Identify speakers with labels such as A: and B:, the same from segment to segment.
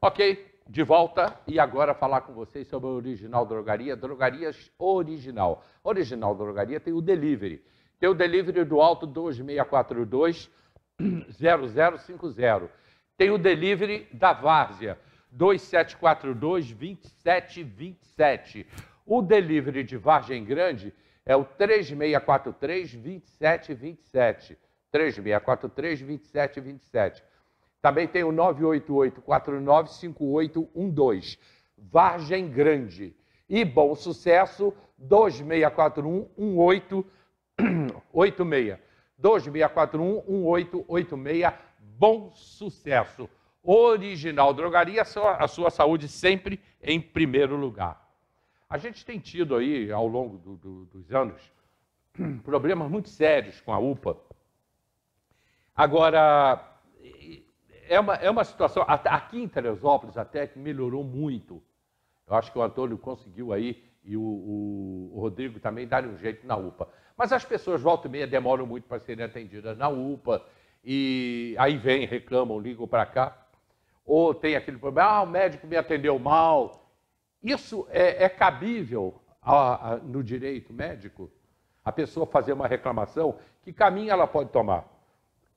A: Ok, de volta e agora falar com vocês sobre a Original Drogaria, Drogarias Original. Original Drogaria tem o delivery. Tem o delivery do alto 2642 0050. Tem o delivery da Várzea 2742 2727. O delivery de Vargem Grande é o 3643 2727. 3643 2727. Também tem o 988-495812, Vargem Grande. E Bom Sucesso, 2641-1886. 2641-1886, Bom Sucesso. Original Drogaria, a sua saúde sempre em primeiro lugar. A gente tem tido aí, ao longo do, do, dos anos, problemas muito sérios com a UPA. Agora, é uma, é uma situação, aqui em Teresópolis até que melhorou muito. Eu acho que o Antônio conseguiu aí e o, o, o Rodrigo também dar um jeito na UPA. Mas as pessoas volta e meia demoram muito para serem atendidas na UPA e aí vem, reclamam, ligam para cá. Ou tem aquele problema, ah, o médico me atendeu mal. Isso é, é cabível a, a, no direito médico? A pessoa fazer uma reclamação, que caminho ela pode tomar?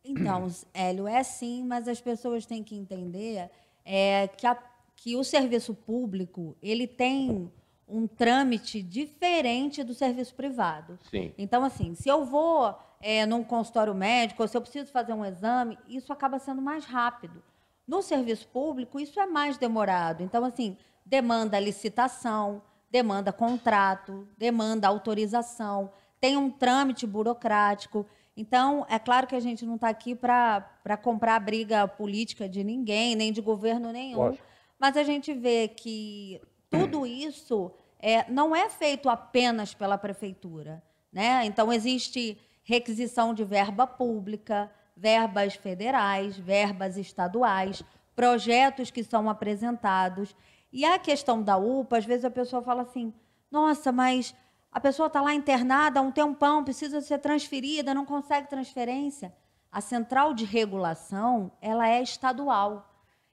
B: Então, Hélio, é sim, mas as pessoas têm que entender é, que, a, que o serviço público ele tem um trâmite diferente do serviço privado. Sim. Então, assim, se eu vou é, num consultório médico, ou se eu preciso fazer um exame, isso acaba sendo mais rápido. No serviço público, isso é mais demorado. Então, assim, demanda licitação, demanda contrato, demanda autorização, tem um trâmite burocrático. Então, é claro que a gente não está aqui para comprar a briga política de ninguém, nem de governo nenhum, Lógico. mas a gente vê que tudo isso é, não é feito apenas pela prefeitura. Né? Então, existe requisição de verba pública, verbas federais, verbas estaduais, projetos que são apresentados. E a questão da UPA, às vezes a pessoa fala assim: nossa, mas a pessoa está lá internada há um tempão, precisa ser transferida, não consegue transferência. A central de regulação, ela é estadual.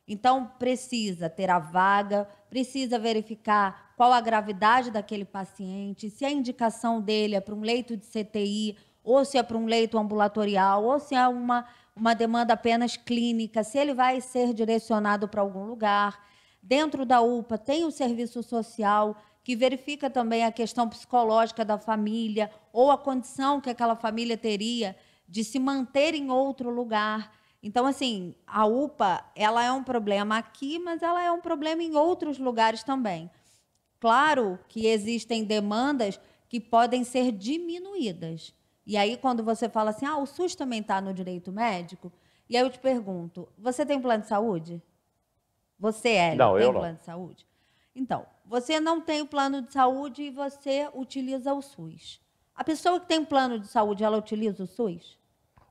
B: Então, precisa ter a vaga, precisa verificar qual a gravidade daquele paciente, se a indicação dele é para um leito de CTI, ou se é para um leito ambulatorial, ou se é uma, uma demanda apenas clínica, se ele vai ser direcionado para algum lugar. Dentro da UPA tem o serviço social, que verifica também a questão psicológica da família ou a condição que aquela família teria de se manter em outro lugar. Então, assim, a UPA, ela é um problema aqui, mas ela é um problema em outros lugares também. Claro que existem demandas que podem ser diminuídas. E aí, quando você fala assim, ah, o SUS também está no direito médico, e aí eu te pergunto, você tem plano de saúde? Você, é tem não. plano de saúde? Então, você não tem o plano de saúde e você utiliza o SUS. A pessoa que tem um plano de saúde, ela utiliza o SUS?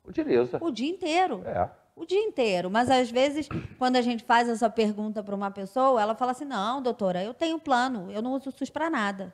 B: Utiliza. O dia inteiro. É. O dia inteiro. Mas às vezes, quando a gente faz essa pergunta para uma pessoa, ela fala assim: não, doutora, eu tenho plano, eu não uso o SUS para nada.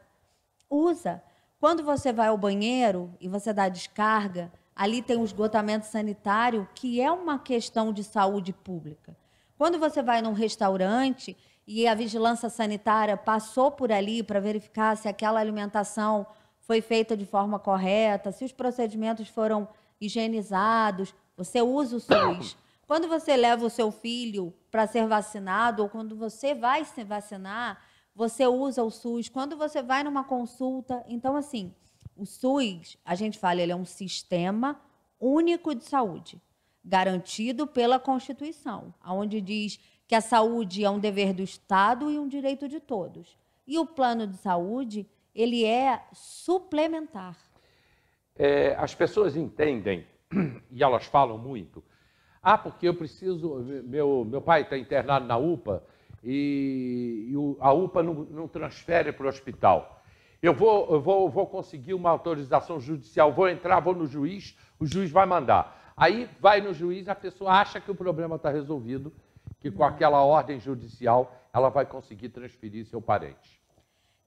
B: Usa. Quando você vai ao banheiro e você dá descarga, ali tem o esgotamento sanitário, que é uma questão de saúde pública. Quando você vai num restaurante e a vigilância sanitária passou por ali para verificar se aquela alimentação foi feita de forma correta, se os procedimentos foram higienizados, você usa o SUS. Quando você leva o seu filho para ser vacinado ou quando você vai se vacinar, você usa o SUS. Quando você vai numa consulta, então assim, o SUS, a gente fala, ele é um sistema único de saúde, garantido pela Constituição, aonde diz que a saúde é um dever do Estado e um direito de todos. E o plano de saúde, ele é suplementar.
A: É, as pessoas entendem, e elas falam muito, ah, porque eu preciso, meu, meu pai está internado na UPA e, e o, a UPA não, não transfere para o hospital. Eu vou, eu vou, vou conseguir uma autorização judicial, vou entrar, vou no juiz, o juiz vai mandar. Aí vai no juiz, a pessoa acha que o problema está resolvido que com aquela ordem judicial ela vai conseguir transferir seu parente.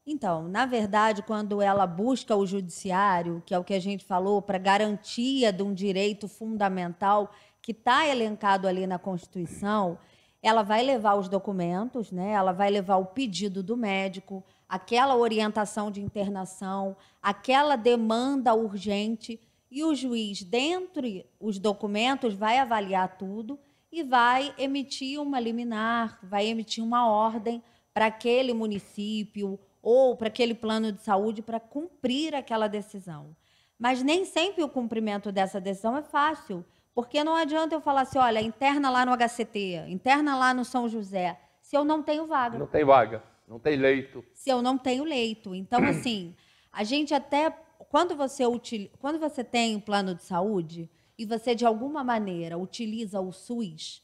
B: Então, na verdade, quando ela busca o judiciário, que é o que a gente falou, para garantia de um direito fundamental que está elencado ali na Constituição, ela vai levar os documentos, né? ela vai levar o pedido do médico, aquela orientação de internação, aquela demanda urgente, e o juiz, dentre os documentos, vai avaliar tudo e vai emitir uma liminar, vai emitir uma ordem para aquele município ou para aquele plano de saúde para cumprir aquela decisão. Mas nem sempre o cumprimento dessa decisão é fácil, porque não adianta eu falar assim, olha, interna lá no HCT, interna lá no São José, se eu não tenho vaga. Não
A: tem vaga, não tem leito.
B: Se eu não tenho leito. Então, assim, a gente até quando você, util... quando você tem um plano de saúde, e você de alguma maneira utiliza o SUS,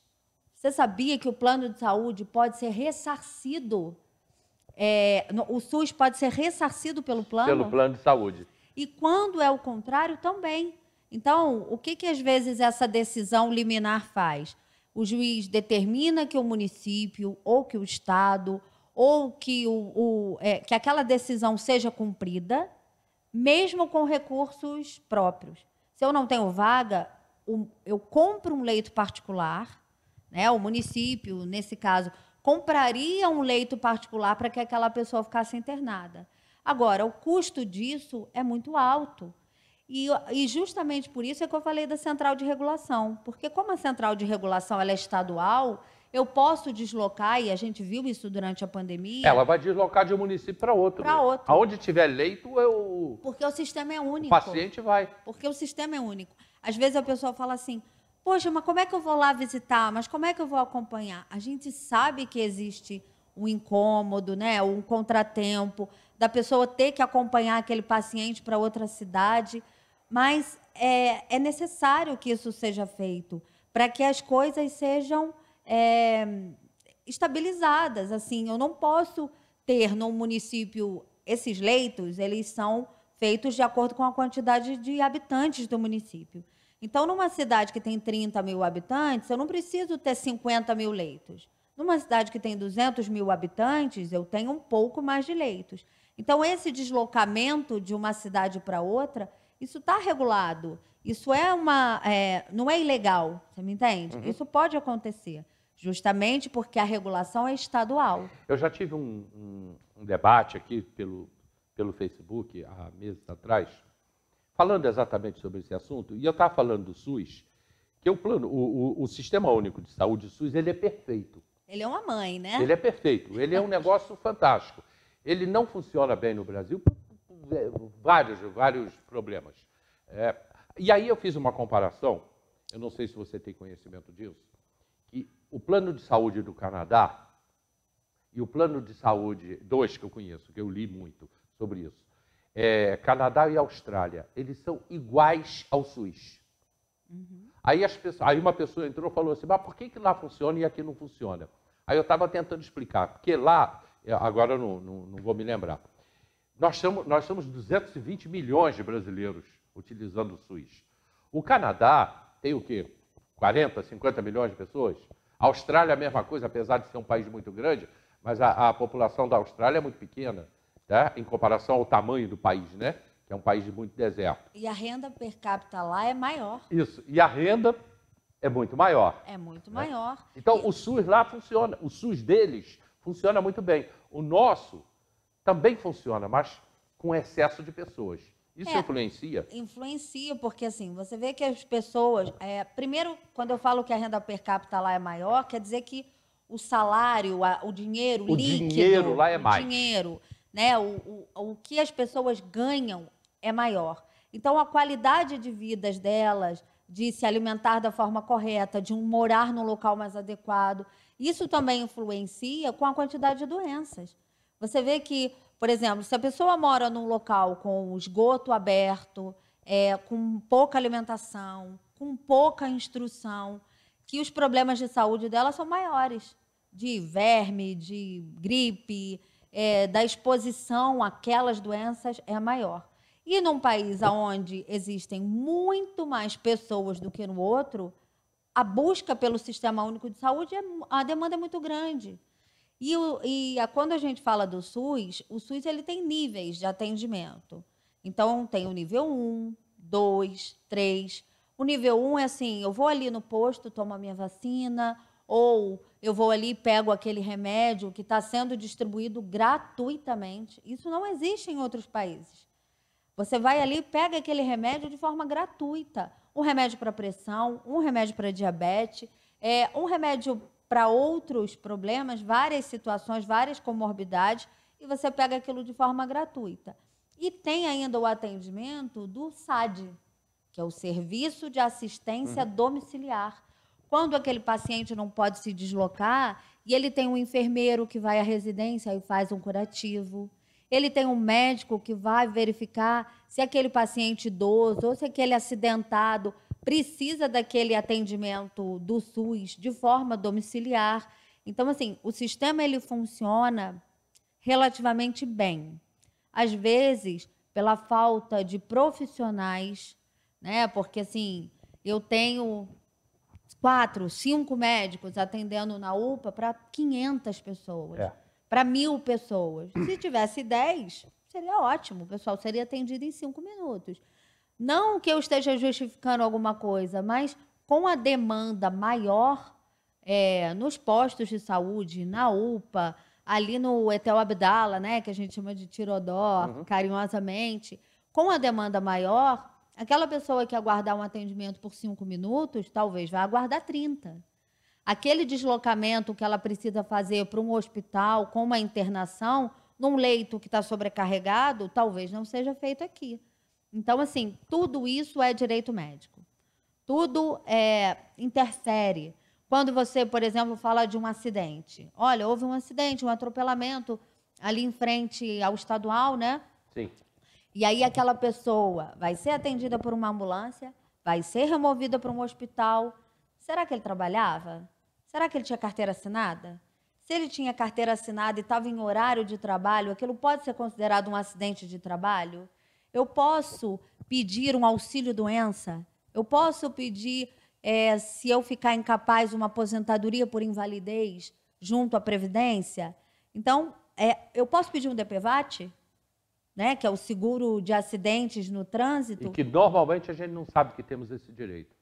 B: você sabia que o plano de saúde pode ser ressarcido? É, o SUS pode ser ressarcido pelo plano? Pelo
A: plano de saúde.
B: E quando é o contrário, também. Então, o que, que às vezes essa decisão liminar faz? O juiz determina que o município, ou que o Estado, ou que, o, o é, que aquela decisão seja cumprida, mesmo com recursos próprios. Se eu não tenho vaga, eu compro um leito particular, né? O município, nesse caso, compraria um leito particular para que aquela pessoa ficasse internada. Agora, o custo disso é muito alto. E, e, justamente por isso é que eu falei da central de regulação, porque como a central de regulação ela é estadual, eu posso deslocar, e a gente viu isso durante a pandemia. Ela vai
A: deslocar de um município para outro. Para outro. Aonde tiver leito, eu. É Porque
B: o sistema é único. O paciente vai. Porque o sistema é único. Às vezes a pessoa fala assim: Poxa, mas como é que eu vou lá visitar? Mas como é que eu vou acompanhar? A gente sabe que existe um incômodo, né? um contratempo, da pessoa ter que acompanhar aquele paciente para outra cidade. Mas é, é necessário que isso seja feito para que as coisas sejam é, estabilizadas. Assim, eu não posso ter no município esses leitos, eles são feitos de acordo com a quantidade de habitantes do município. Então, numa cidade que tem 30 mil habitantes, eu não preciso ter 50 mil leitos. Numa cidade que tem 200 mil habitantes, eu tenho um pouco mais de leitos. Então, esse deslocamento de uma cidade para outra, isso está regulado. Isso é uma, é, não é ilegal, você me entende? Uhum. Isso pode acontecer justamente porque a regulação é estadual.
A: Eu já tive um, um, um debate aqui pelo, pelo Facebook há meses atrás, falando exatamente sobre esse assunto, e eu estava falando do SUS, que é o plano, o, o, o, Sistema Único de Saúde, SUS, ele é perfeito.
B: Ele é uma mãe, né? Ele
A: é perfeito, ele é um negócio fantástico. Ele não funciona bem no Brasil por é, vários, vários problemas. É, e aí eu fiz uma comparação, eu não sei se você tem conhecimento disso, que o plano de saúde do Canadá e o plano de saúde, dois que eu conheço, que eu li muito sobre isso, é, Canadá e Austrália, eles são iguais ao SUS. Uhum. Aí, pessoas, aí, uma pessoa entrou e falou assim, mas por que, que lá funciona e aqui não funciona? Aí eu estava tentando explicar, porque lá, é, agora eu não, não, não vou me lembrar, nós somos, nós somos 220 milhões de brasileiros utilizando o SUS. O Canadá tem o quê? 40, 50 milhões de pessoas? A Austrália, a mesma coisa, apesar de ser um país muito grande, mas a, a população da Austrália é muito pequena, tá? em comparação ao tamanho do país, né? Que é um país de muito deserto.
B: E a renda per capita lá é maior.
A: Isso, e a renda é muito maior.
B: É muito né? maior.
A: Então, e... o SUS lá funciona, o SUS deles funciona muito bem. O nosso também funciona, mas com excesso de pessoas. Isso é, influencia?
B: Influencia, porque assim, você vê que as pessoas. É, primeiro, quando eu falo que a renda per capita lá é maior, quer dizer que o salário, a, o dinheiro o líquido. O dinheiro lá é o mais. Dinheiro, né, o, o, o que as pessoas ganham é maior. Então, a qualidade de vidas delas, de se alimentar da forma correta, de um morar num local mais adequado, isso também influencia com a quantidade de doenças. Você vê que por exemplo, se a pessoa mora num local com esgoto aberto, é, com pouca alimentação, com pouca instrução, que os problemas de saúde dela são maiores de verme, de gripe, é, da exposição àquelas doenças é maior. E num país onde existem muito mais pessoas do que no outro, a busca pelo sistema único de saúde, é, a demanda é muito grande. E, e a, quando a gente fala do SUS, o SUS ele tem níveis de atendimento. Então, tem o nível 1, 2, 3. O nível 1 é assim: eu vou ali no posto, tomo a minha vacina, ou eu vou ali e pego aquele remédio que está sendo distribuído gratuitamente. Isso não existe em outros países. Você vai ali e pega aquele remédio de forma gratuita. Um remédio para pressão, um remédio para diabetes, é, um remédio para outros problemas, várias situações, várias comorbidades, e você pega aquilo de forma gratuita. E tem ainda o atendimento do SAD, que é o Serviço de Assistência uhum. Domiciliar. Quando aquele paciente não pode se deslocar e ele tem um enfermeiro que vai à residência e faz um curativo, ele tem um médico que vai verificar se aquele paciente idoso ou se aquele acidentado precisa daquele atendimento do SUS de forma domiciliar. Então, assim, o sistema ele funciona relativamente bem. Às vezes, pela falta de profissionais, né? Porque assim, eu tenho quatro, cinco médicos atendendo na UPA para 500 pessoas, é. para mil pessoas. Se tivesse 10, seria ótimo, o pessoal seria atendido em cinco minutos. Não que eu esteja justificando alguma coisa, mas com a demanda maior é, nos postos de saúde, na UPA, ali no Etel Abdala, né, que a gente chama de Tirodó, uhum. carinhosamente, com a demanda maior, aquela pessoa que aguardar um atendimento por cinco minutos, talvez vá aguardar 30 aquele deslocamento que ela precisa fazer para um hospital com uma internação, num leito que está sobrecarregado, talvez não seja feito aqui. Então, assim, tudo isso é direito médico. Tudo é, interfere. Quando você, por exemplo, fala de um acidente. Olha, houve um acidente, um atropelamento ali em frente ao estadual, né? Sim. E aí aquela pessoa vai ser atendida por uma ambulância, vai ser removida para um hospital. Será que ele trabalhava? Será que ele tinha carteira assinada? Se ele tinha carteira assinada e estava em horário de trabalho, aquilo pode ser considerado um acidente de trabalho? Eu posso pedir um auxílio doença? Eu posso pedir, é, se eu ficar incapaz, uma aposentadoria por invalidez junto à Previdência? Então, é, eu posso pedir um DPVAT? Né, que é o seguro de acidentes
A: no trânsito. E que normalmente a gente não sabe que temos esse direito.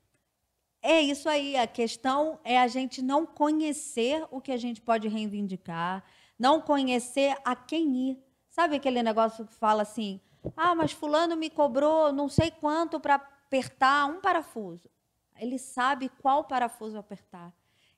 B: É isso aí. A questão é a gente não conhecer o que a gente pode reivindicar, não conhecer a quem ir. Sabe aquele negócio que fala assim: ah, mas fulano me cobrou não sei quanto para apertar um parafuso. Ele sabe qual parafuso apertar.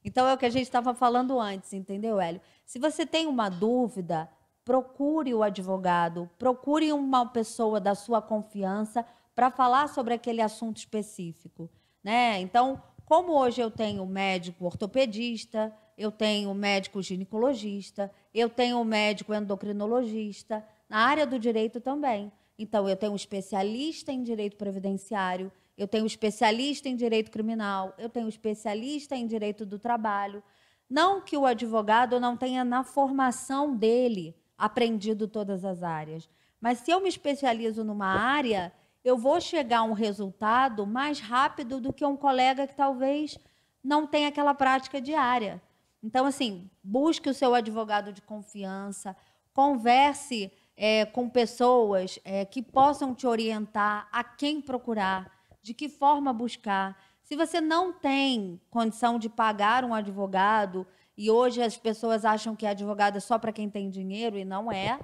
B: Então é o que a gente estava falando antes, entendeu, Hélio? Se você tem uma dúvida, procure o advogado, procure uma pessoa da sua confiança para falar sobre aquele assunto específico, né? Então, como hoje eu tenho médico ortopedista, eu tenho médico ginecologista, eu tenho médico endocrinologista, na área do direito também. Então, eu tenho um especialista em direito previdenciário, eu tenho um especialista em direito criminal, eu tenho um especialista em direito do trabalho. Não que o advogado não tenha na formação dele aprendido todas as áreas, mas se eu me especializo numa área, eu vou chegar a um resultado mais rápido do que um colega que talvez não tenha aquela prática diária. Então, assim, busque o seu advogado de confiança, converse é, com pessoas é, que possam te orientar a quem procurar, de que forma buscar. Se você não tem condição de pagar um advogado, e hoje as pessoas acham que advogado é só para quem tem dinheiro, e não é,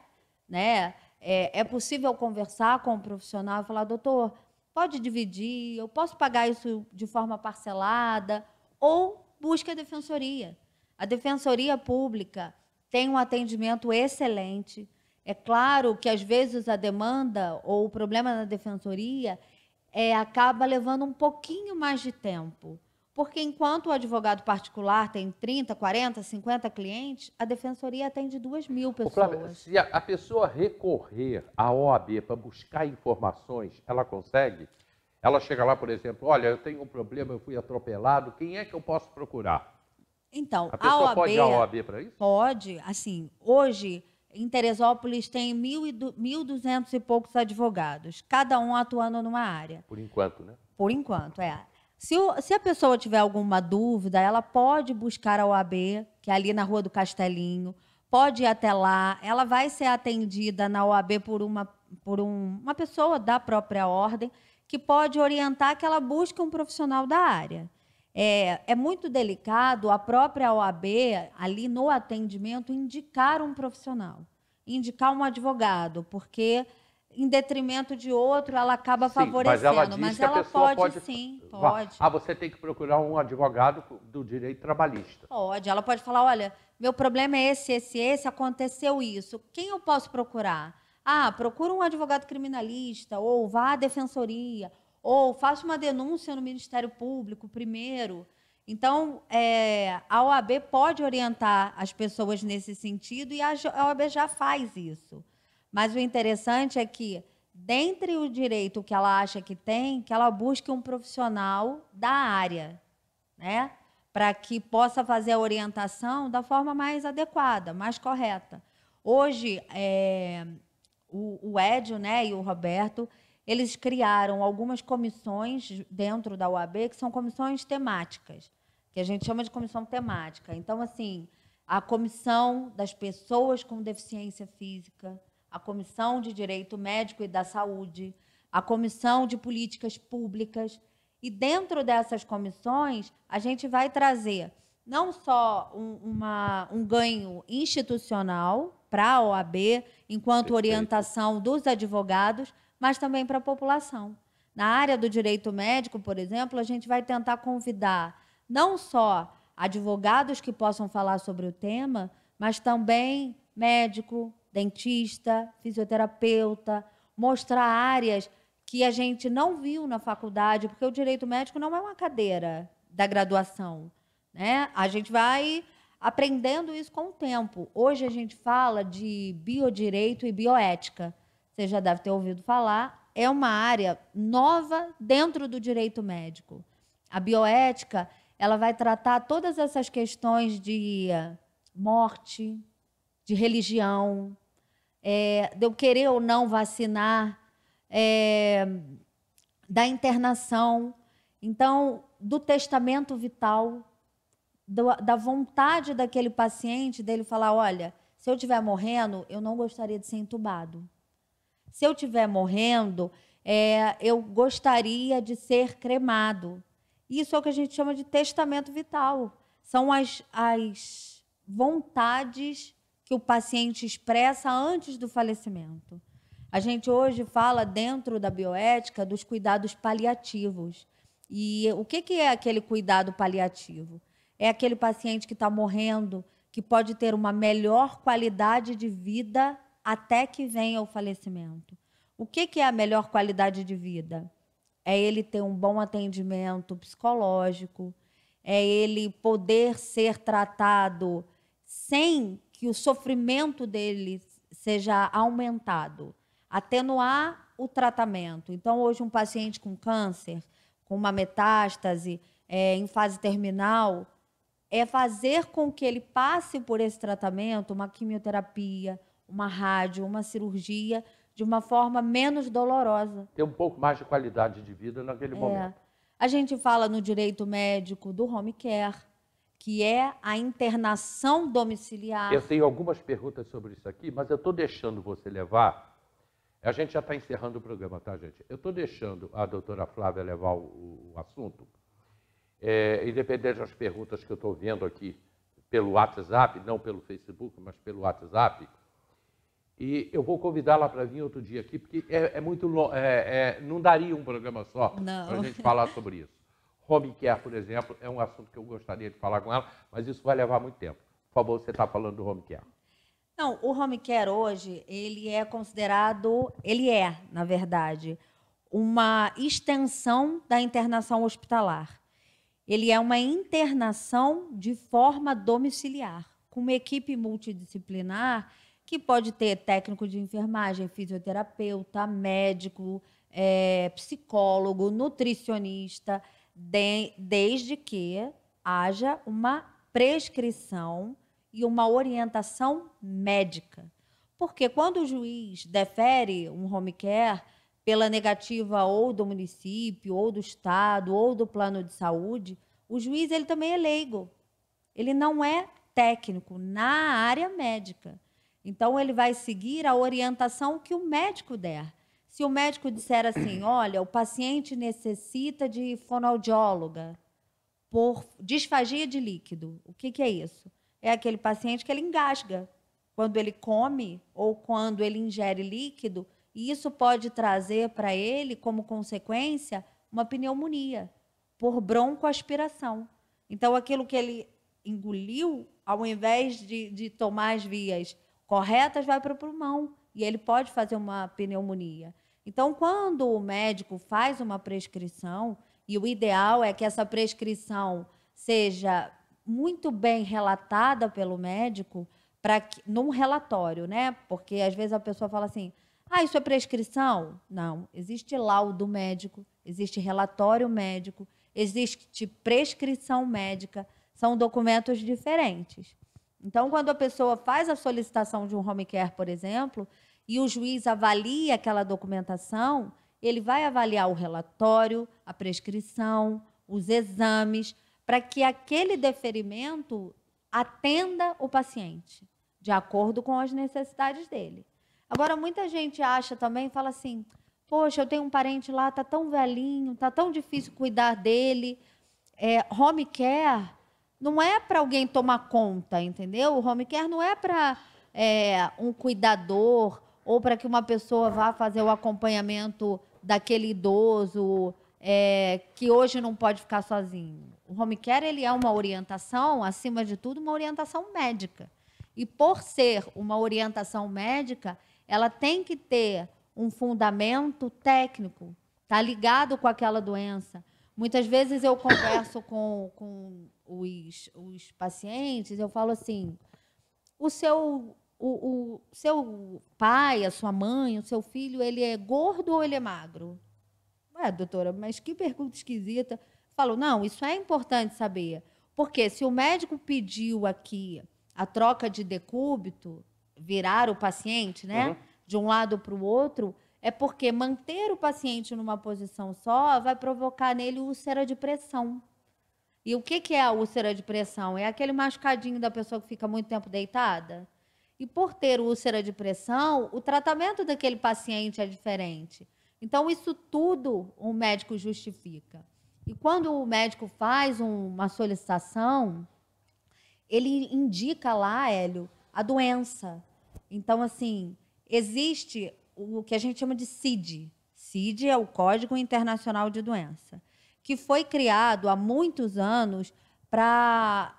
B: né? É, é possível conversar com o um profissional e falar, doutor, pode dividir, eu posso pagar isso de forma parcelada, ou busque a defensoria. A defensoria pública tem um atendimento excelente. É claro que às vezes a demanda ou o problema na defensoria é, acaba levando um pouquinho mais de tempo. Porque enquanto o advogado particular tem 30, 40, 50 clientes, a defensoria atende 2 mil pessoas. Flávio,
A: se a, pessoa recorrer à OAB para buscar informações, ela consegue? Ela chega lá, por exemplo, olha, eu tenho um problema, eu fui atropelado, quem é que eu posso procurar?
B: Então, a pessoa a OAB, pode ir à OAB para isso? Pode, assim, hoje em Teresópolis tem 1.200 e poucos advogados, cada um atuando numa área.
A: Por enquanto, né?
B: Por enquanto, é. Se, o, se a pessoa tiver alguma dúvida, ela pode buscar a OAB, que é ali na Rua do Castelinho, pode ir até lá, ela vai ser atendida na OAB por uma, por um, uma pessoa da própria ordem, que pode orientar que ela busque um profissional da área. É, é muito delicado a própria OAB, ali no atendimento, indicar um profissional, indicar um advogado, porque em detrimento de outro, ela acaba sim, favorecendo. Mas ela, mas ela pode, pode, sim, pode.
A: Ah, você tem que procurar um advogado do direito trabalhista.
B: Pode, ela pode falar, olha, meu problema é esse, esse, esse, aconteceu isso. Quem eu posso procurar? Ah, procura um advogado criminalista, ou vá à defensoria, ou faça uma denúncia no Ministério Público primeiro. Então, é, a OAB pode orientar as pessoas nesse sentido e a OAB já faz isso. Mas o interessante é que, dentre o direito que ela acha que tem, que ela busque um profissional da área, né? Para que possa fazer a orientação da forma mais adequada, mais correta. Hoje, é, o, o Edio né, e o Roberto, eles criaram algumas comissões dentro da UAB, que são comissões temáticas, que a gente chama de comissão temática. Então, assim, a comissão das pessoas com deficiência física, a comissão de direito médico e da saúde, a comissão de políticas públicas. E dentro dessas comissões, a gente vai trazer não só um, uma, um ganho institucional para a OAB, enquanto Perfeito. orientação dos advogados, mas também para a população. Na área do direito médico, por exemplo, a gente vai tentar convidar não só advogados que possam falar sobre o tema, mas também médico, dentista, fisioterapeuta, mostrar áreas que a gente não viu na faculdade, porque o direito médico não é uma cadeira da graduação, né? A gente vai aprendendo isso com o tempo. Hoje a gente fala de biodireito e bioética você já deve ter ouvido falar, é uma área nova dentro do direito médico. A bioética, ela vai tratar todas essas questões de eh, morte, de religião, é, de eu querer ou não vacinar, é, da internação, então do testamento vital, do, da vontade daquele paciente dele falar, olha, se eu estiver morrendo, eu não gostaria de ser entubado se eu estiver morrendo, é, eu gostaria de ser cremado. Isso é o que a gente chama de testamento vital. São as, as vontades que o paciente expressa antes do falecimento. A gente hoje fala dentro da bioética dos cuidados paliativos. E o que, que é aquele cuidado paliativo? É aquele paciente que está morrendo, que pode ter uma melhor qualidade de vida até que venha o falecimento. O que, que é a melhor qualidade de vida? É ele ter um bom atendimento psicológico, é ele poder ser tratado sem que o sofrimento dele seja aumentado, atenuar o tratamento. Então, hoje, um paciente com câncer, com uma metástase é, em fase terminal, é fazer com que ele passe por esse tratamento, uma quimioterapia, uma rádio, uma cirurgia, de uma forma menos dolorosa.
A: Ter um pouco mais de qualidade de vida naquele é. momento.
B: A gente fala no direito médico do home care, que é a internação domiciliar. Eu
A: tenho algumas perguntas sobre isso aqui, mas eu estou deixando você levar. A gente já está encerrando o programa, tá, gente? Eu estou deixando a doutora Flávia levar o, o assunto. É, independente das perguntas que eu estou vendo aqui pelo WhatsApp, não pelo Facebook, mas pelo WhatsApp, e eu vou convidá-la para vir outro dia aqui, porque é, é muito é, é, não daria um programa só para a gente falar sobre isso. Home care, por exemplo, é um assunto que eu gostaria de falar com ela, mas isso vai levar muito tempo. Por favor, você está falando do home care.
B: Não, o home care hoje, ele é considerado, ele é, na verdade, uma extensão da internação hospitalar. Ele é uma internação de forma domiciliar, com uma equipe multidisciplinar que pode ter técnico de enfermagem, fisioterapeuta, médico, é, psicólogo, nutricionista, de, desde que haja uma prescrição e uma orientação médica. Porque quando o juiz defere um home care pela negativa ou do município, ou do estado, ou do plano de saúde, o juiz ele também é leigo. Ele não é técnico na área médica. Então, ele vai seguir a orientação que o médico der. Se o médico disser assim, olha, o paciente necessita de fonoaudióloga por disfagia de líquido, o que, que é isso? É aquele paciente que ele engasga quando ele come ou quando ele ingere líquido, e isso pode trazer para ele, como consequência, uma pneumonia por broncoaspiração. Então, aquilo que ele engoliu, ao invés de, de tomar as vias corretas vai para o pulmão e ele pode fazer uma pneumonia. Então, quando o médico faz uma prescrição, e o ideal é que essa prescrição seja muito bem relatada pelo médico para num relatório, né? Porque às vezes a pessoa fala assim: "Ah, isso é prescrição?". Não, existe laudo médico, existe relatório médico, existe prescrição médica, são documentos diferentes. Então, quando a pessoa faz a solicitação de um home care, por exemplo, e o juiz avalia aquela documentação, ele vai avaliar o relatório, a prescrição, os exames, para que aquele deferimento atenda o paciente, de acordo com as necessidades dele. Agora, muita gente acha também, fala assim: poxa, eu tenho um parente lá, tá tão velhinho, tá tão difícil cuidar dele. É, home care não é para alguém tomar conta, entendeu? O home care não é para é, um cuidador ou para que uma pessoa vá fazer o acompanhamento daquele idoso é, que hoje não pode ficar sozinho. O home care ele é uma orientação, acima de tudo, uma orientação médica. E por ser uma orientação médica, ela tem que ter um fundamento técnico, tá ligado com aquela doença. Muitas vezes eu converso com, com os, os pacientes, eu falo assim: o seu, o, o seu pai, a sua mãe, o seu filho, ele é gordo ou ele é magro? Ué, doutora, mas que pergunta esquisita. falo, não, isso é importante saber. Porque se o médico pediu aqui a troca de decúbito, virar o paciente, né? Uhum. De um lado para o outro, é porque manter o paciente numa posição só vai provocar nele úlcera de pressão. E o que, que é a úlcera de pressão? É aquele machucadinho da pessoa que fica muito tempo deitada? E por ter úlcera de pressão, o tratamento daquele paciente é diferente. Então, isso tudo o médico justifica. E quando o médico faz uma solicitação, ele indica lá, Hélio, a doença. Então, assim, existe o que a gente chama de CID. CID é o Código Internacional de Doença que foi criado há muitos anos para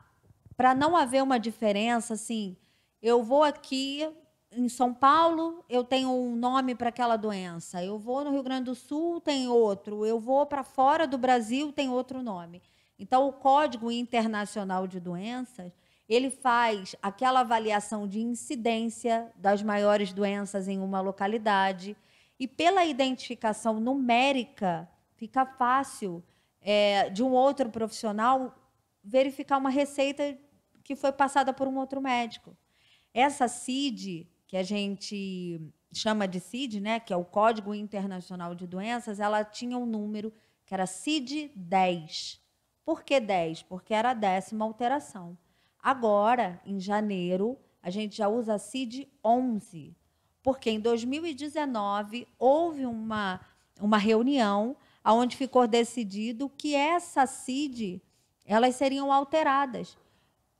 B: não haver uma diferença assim. Eu vou aqui em São Paulo, eu tenho um nome para aquela doença. Eu vou no Rio Grande do Sul, tem outro. Eu vou para fora do Brasil, tem outro nome. Então, o Código Internacional de Doenças, ele faz aquela avaliação de incidência das maiores doenças em uma localidade e pela identificação numérica fica fácil é, de um outro profissional verificar uma receita que foi passada por um outro médico. Essa CID, que a gente chama de CID, né, que é o Código Internacional de Doenças, ela tinha um número que era CID 10. Por que 10? Porque era a décima alteração. Agora, em janeiro, a gente já usa a CID 11, porque em 2019 houve uma, uma reunião aonde ficou decidido que essa CID elas seriam alteradas.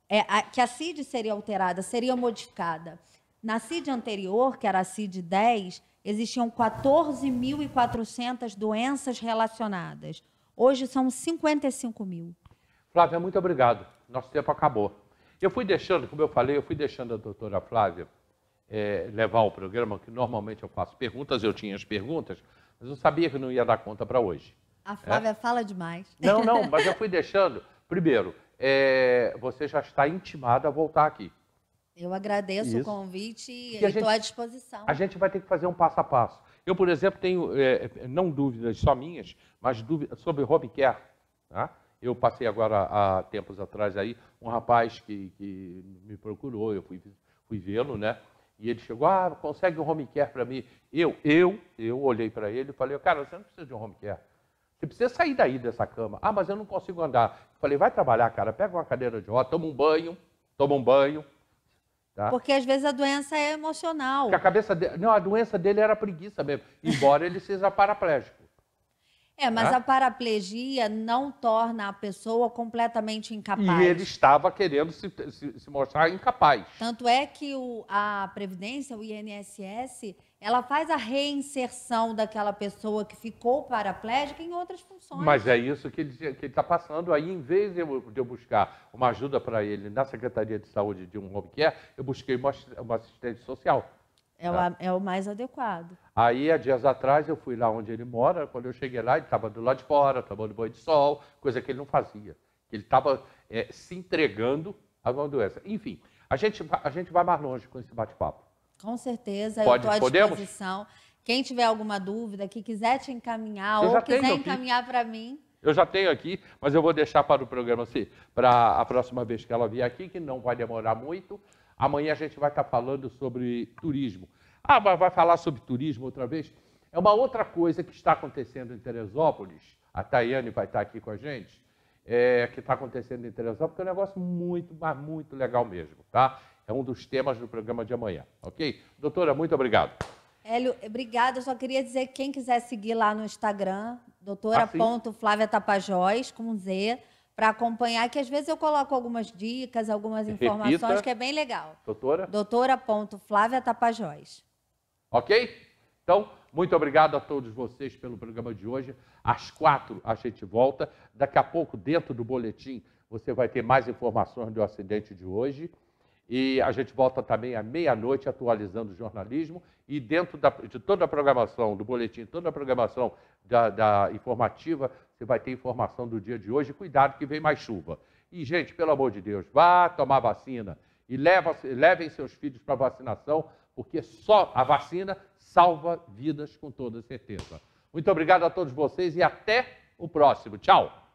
B: É, a, que a CID seria alterada, seria modificada. Na CID anterior, que era a CID 10, existiam 14.400 doenças relacionadas. Hoje são 55 mil.
A: Flávia, muito obrigado. Nosso tempo acabou. Eu fui deixando, como eu falei, eu fui deixando a doutora Flávia é, levar o programa, que normalmente eu faço perguntas, eu tinha as perguntas, mas eu sabia que não ia dar conta para hoje.
B: A é? Flávia é? fala demais. Não,
A: não, mas eu fui deixando. Primeiro, é, você já está intimada a voltar aqui.
B: Eu agradeço Isso. o convite e estou à disposição. A
A: gente vai ter que fazer um passo a passo. Eu, por exemplo, tenho, é, é não dúvidas só minhas, mas dúvidas sobre home care. Tá? Eu passei agora, há tempos atrás, aí, um rapaz que, que me procurou, eu fui, fui vê-lo, né? E ele chegou, ah, consegue um home care para mim. Eu, eu, eu olhei para ele e falei, cara, você não precisa de um home care. Você precisa sair daí dessa cama. Ah, mas eu não consigo andar. Eu falei, vai trabalhar, cara. Pega uma cadeira de roda, toma um banho, toma um banho. Tá?
B: Porque às vezes a doença é emocional. Porque a
A: cabeça dele... Não, a doença dele era preguiça mesmo. Embora ele seja paraplégico.
B: É, mas né? a paraplegia não torna a pessoa completamente incapaz. E ele
A: estava querendo se, se, se mostrar incapaz.
B: Tanto é que o, a Previdência, o INSS, ela faz a reinserção daquela pessoa que ficou paraplégica em outras funções. Mas é
A: isso que ele está passando. Aí, em vez de eu, de eu buscar uma ajuda para ele na Secretaria de Saúde de um home care, eu busquei uma, uma assistente social. É, tá?
B: o, é o mais adequado.
A: Aí, há dias atrás, eu fui lá onde ele mora. Quando eu cheguei lá, ele estava do lado de fora, tomando banho de sol, coisa que ele não fazia. Ele estava é, se entregando a uma doença. Enfim, a gente, a gente vai mais longe com esse bate-papo.
B: Com certeza, Pode, eu estou à disposição. Podemos? Quem tiver alguma dúvida, que quiser te encaminhar ou quiser encaminhar para mim.
A: Eu já tenho aqui, mas eu vou deixar para o programa, assim, para a próxima vez que ela vier aqui, que não vai demorar muito. Amanhã a gente vai estar falando sobre turismo. Ah, mas vai falar sobre turismo outra vez? É uma outra coisa que está acontecendo em Teresópolis. A Tayane vai estar aqui com a gente. É, que está acontecendo em Teresópolis, que é um negócio muito, mas muito legal mesmo, tá? É um dos temas do programa de amanhã, ok? Doutora, muito obrigado.
B: Hélio, obrigada. Eu só queria dizer que quem quiser seguir lá no Instagram, doutora.flávia ah, Tapajós, com Z, para acompanhar, que às vezes eu coloco algumas dicas, algumas informações, Repita. que é bem legal. Doutora? Doutora. Flávia Tapajós.
A: Ok? Então, muito obrigado a todos vocês pelo programa de hoje. Às quatro a gente volta. Daqui a pouco, dentro do boletim, você vai ter mais informações do acidente de hoje. E a gente volta também à meia-noite atualizando o jornalismo. E dentro da, de toda a programação do boletim, toda a programação da, da, informativa, você vai ter informação do dia de hoje. Cuidado que vem mais chuva. E, gente, pelo amor de Deus, vá tomar vacina e leva, levem seus filhos para vacinação, porque só a vacina salva vidas, com toda certeza. Muito obrigado a todos vocês e até o próximo. Tchau!